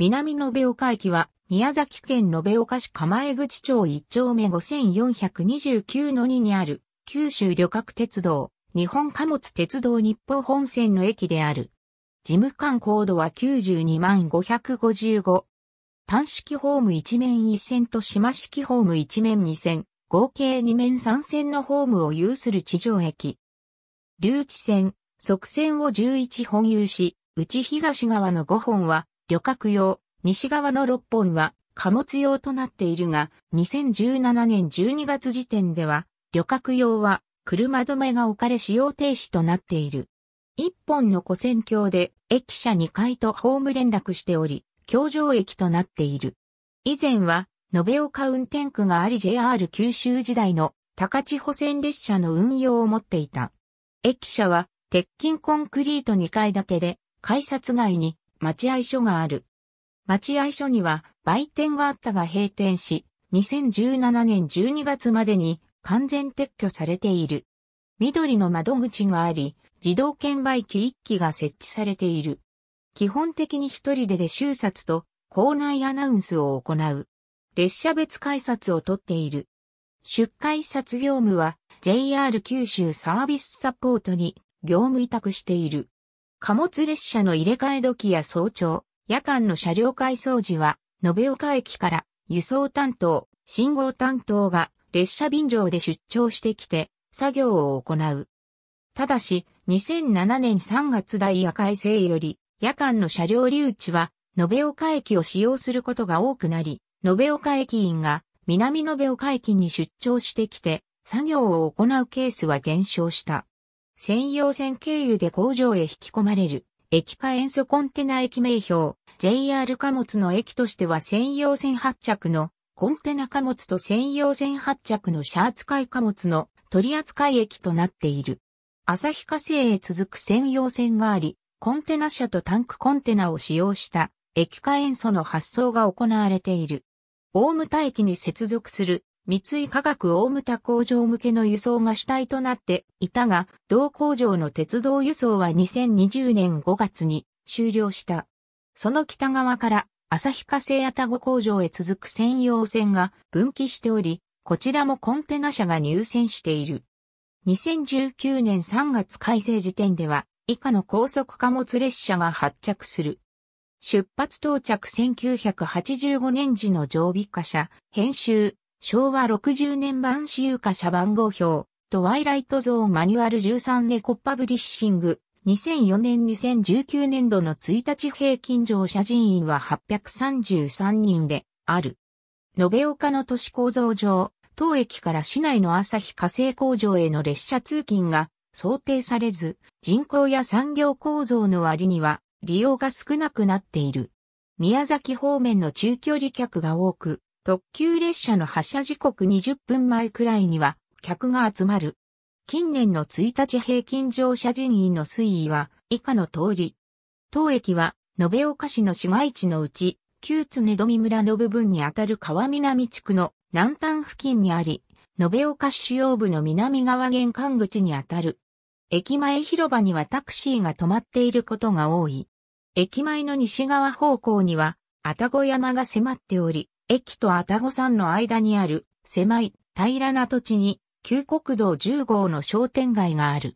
南延岡駅は、宮崎県延岡市釜江口町1丁目5429の2にある、九州旅客鉄道、日本貨物鉄道日報本線の駅である。事務官高度は92万555。単式ホーム1面1線と島式ホーム1面2線、合計2面3線のホームを有する地上駅。留置線、側線を11本有し、内東側の5本は旅客用、西側の6本は貨物用となっているが、2017年12月時点では、旅客用は車止めが置かれ使用停止となっている。1本の古線橋で駅舎2階とホーム連絡しており、橋上駅となっている。以前は、延岡運転区があり JR 九州時代の高千穂線列車の運用を持っていた。駅舎は鉄筋コンクリート2階建てで、改札外に待合所がある。待合所には売店があったが閉店し、2017年12月までに完全撤去されている。緑の窓口があり、自動券売機1機が設置されている。基本的に一人でで収札と校内アナウンスを行う。列車別改札を取っている。出改札業務は JR 九州サービスサポートに業務委託している。貨物列車の入れ替え時や早朝、夜間の車両改装時は、延岡駅から輸送担当、信号担当が列車便乗で出張してきて作業を行う。ただし、2007年3月ダイヤ改正より、夜間の車両留置は、延岡駅を使用することが多くなり、延岡駅員が南延岡駅に出張してきて、作業を行うケースは減少した。専用線経由で工場へ引き込まれる。液化塩素コンテナ駅名標、JR 貨物の駅としては専用線発着のコンテナ貨物と専用線発着のシャー扱い貨物の取扱駅となっている。旭化成へ続く専用線があり、コンテナ車とタンクコンテナを使用した液化塩素の発送が行われている。大牟田駅に接続する三井化学大牟田工場向けの輸送が主体となっていたが、同工場の鉄道輸送は2020年5月に終了した。その北側から旭化成愛宕工場へ続く専用線が分岐しており、こちらもコンテナ車が入線している。2019年3月改正時点では、以下の高速貨物列車が発着する。出発到着1985年時の常備貨車、編集、昭和60年版私有化社番号表、トワイライトゾーンマニュアル13ネコッパブリッシング、2004年2019年度の1日平均乗車人員は833人である。延岡の都市構造上、当駅から市内の朝日火星工場への列車通勤が想定されず、人口や産業構造の割には利用が少なくなっている。宮崎方面の中距離客が多く、特急列車の発車時刻20分前くらいには客が集まる。近年の1日平均乗車人員の推移は以下の通り。当駅は延岡市の市街地のうち、旧常富村の部分にあたる川南地区の南端付近にあり、延岡市主要部の南側玄関口にあたる。駅前広場にはタクシーが止まっていることが多い。駅前の西側方向には、あたご山が迫っており、駅とタゴ山の間にある狭い平らな土地に旧国道10号の商店街がある。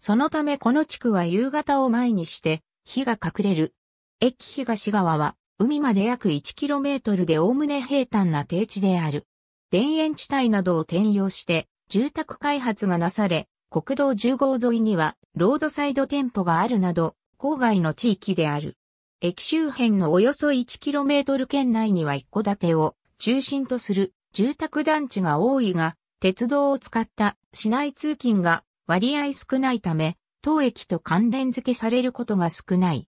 そのためこの地区は夕方を前にして火が隠れる。駅東側は海まで約 1km で概ね平坦な低地である。田園地帯などを転用して住宅開発がなされ、国道10号沿いにはロードサイド店舗があるなど、郊外の地域である。駅周辺のおよそ 1km 圏内には一戸建てを中心とする住宅団地が多いが、鉄道を使った市内通勤が割合少ないため、当駅と関連付けされることが少ない。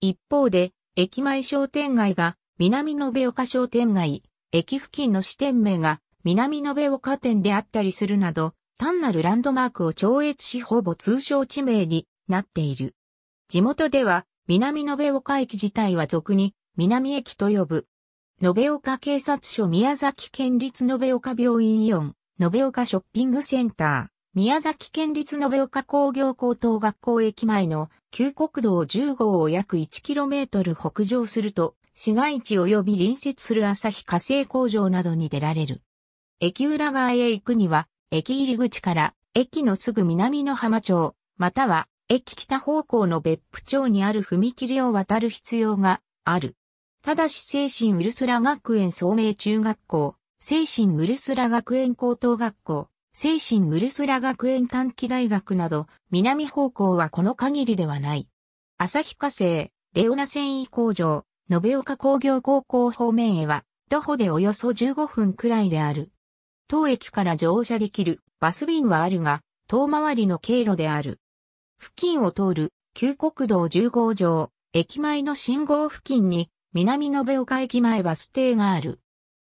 一方で、駅前商店街が南延岡商店街、駅付近の支店名が南延岡店であったりするなど、単なるランドマークを超越しほぼ通称地名になっている。地元では南延岡駅自体は俗に南駅と呼ぶ。延岡警察署宮崎県立延岡病院イオン、延岡ショッピングセンター、宮崎県立延岡工業高等学校駅前の旧国道10号を約 1km 北上すると、市街地及び隣接する朝日火星工場などに出られる。駅裏側へ行くには、駅入り口から駅のすぐ南の浜町、または駅北方向の別府町にある踏切を渡る必要がある。ただし精神ウルスラ学園聡明中学校、精神ウルスラ学園高等学校、精神ウルスラ学園短期大学など、南方向はこの限りではない。旭化成、レオナ繊維工場、延岡工業高校方面へは、徒歩でおよそ15分くらいである。当駅から乗車できるバス便はあるが、遠回りの経路である。付近を通る旧国道10号上、駅前の信号付近に南延岡駅前バス停がある。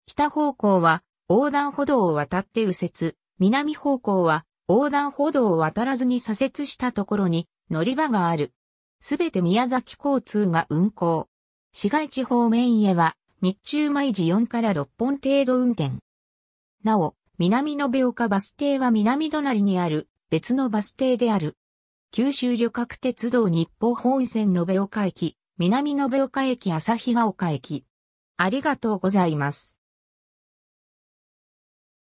北方向は横断歩道を渡って右折、南方向は横断歩道を渡らずに左折したところに乗り場がある。すべて宮崎交通が運行。市街地方面へは日中毎時4から6本程度運転。なお、南延岡バス停は南隣にある別のバス停である。九州旅客鉄道日報本線延岡駅、南延岡駅旭ヶ丘駅。ありがとうございます。